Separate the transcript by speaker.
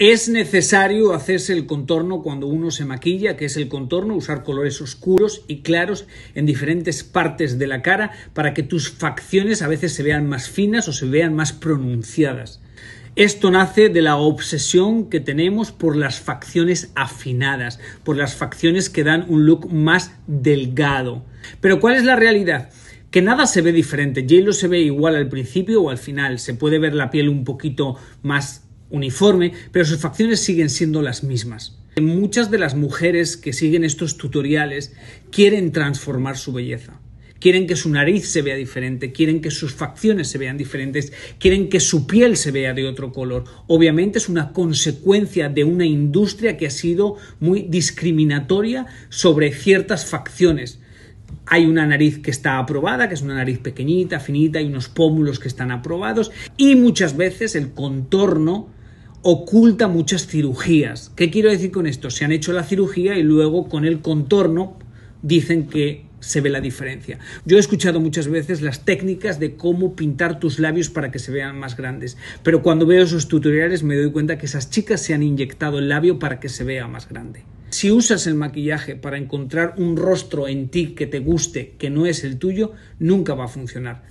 Speaker 1: Es necesario hacerse el contorno cuando uno se maquilla, que es el contorno, usar colores oscuros y claros en diferentes partes de la cara para que tus facciones a veces se vean más finas o se vean más pronunciadas. Esto nace de la obsesión que tenemos por las facciones afinadas, por las facciones que dan un look más delgado. Pero ¿cuál es la realidad? que nada se ve diferente. J-Lo se ve igual al principio o al final. Se puede ver la piel un poquito más uniforme, pero sus facciones siguen siendo las mismas. Muchas de las mujeres que siguen estos tutoriales quieren transformar su belleza. Quieren que su nariz se vea diferente, quieren que sus facciones se vean diferentes, quieren que su piel se vea de otro color. Obviamente es una consecuencia de una industria que ha sido muy discriminatoria sobre ciertas facciones. Hay una nariz que está aprobada, que es una nariz pequeñita, finita, hay unos pómulos que están aprobados y muchas veces el contorno oculta muchas cirugías. ¿Qué quiero decir con esto? Se han hecho la cirugía y luego con el contorno dicen que se ve la diferencia. Yo he escuchado muchas veces las técnicas de cómo pintar tus labios para que se vean más grandes, pero cuando veo esos tutoriales me doy cuenta que esas chicas se han inyectado el labio para que se vea más grande. Si usas el maquillaje para encontrar un rostro en ti que te guste, que no es el tuyo, nunca va a funcionar.